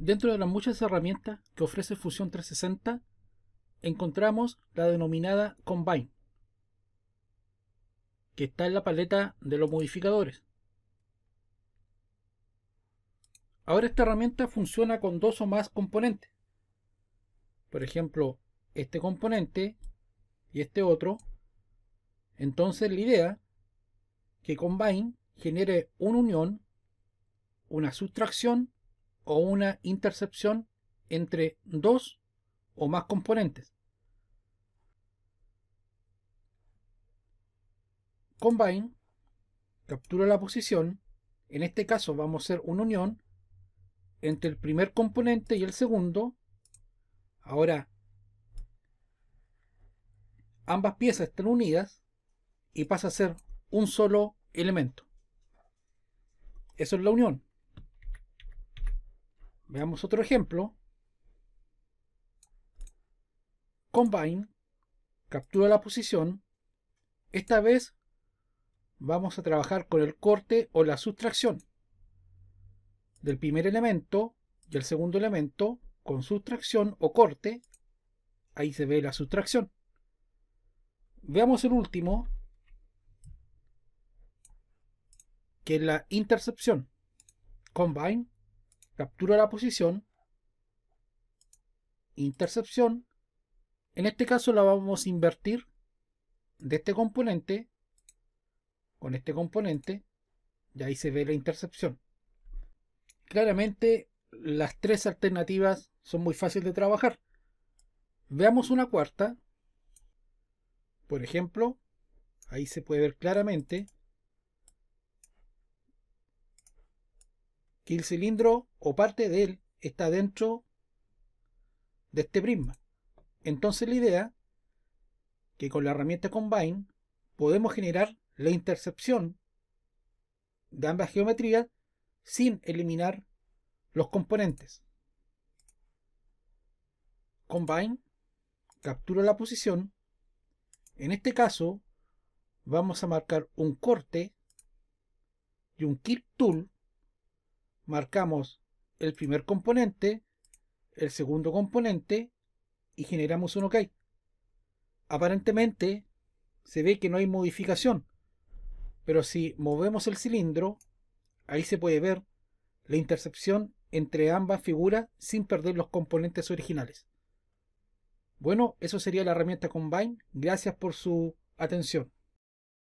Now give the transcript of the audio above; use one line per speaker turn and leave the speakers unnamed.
Dentro de las muchas herramientas que ofrece Fusion 360, encontramos la denominada Combine, que está en la paleta de los modificadores. Ahora esta herramienta funciona con dos o más componentes. Por ejemplo, este componente y este otro. Entonces la idea que Combine genere una unión, una sustracción o una intercepción entre dos o más componentes. Combine captura la posición. En este caso vamos a hacer una unión entre el primer componente y el segundo. Ahora ambas piezas están unidas y pasa a ser un solo elemento. Eso es la unión. Veamos otro ejemplo. Combine, captura la posición. Esta vez vamos a trabajar con el corte o la sustracción del primer elemento y el segundo elemento con sustracción o corte. Ahí se ve la sustracción. Veamos el último, que es la intercepción. Combine, captura la posición, intercepción. En este caso la vamos a invertir de este componente con este componente y ahí se ve la intercepción. Claramente las tres alternativas son muy fáciles de trabajar. Veamos una cuarta. Por ejemplo, ahí se puede ver claramente Y el cilindro o parte de él está dentro de este prisma. Entonces la idea que con la herramienta Combine podemos generar la intercepción de ambas geometrías sin eliminar los componentes. Combine, captura la posición. En este caso vamos a marcar un corte y un Keep Tool marcamos el primer componente, el segundo componente y generamos un OK. Aparentemente se ve que no hay modificación, pero si movemos el cilindro, ahí se puede ver la intercepción entre ambas figuras sin perder los componentes originales. Bueno, eso sería la herramienta Combine. Gracias por su atención.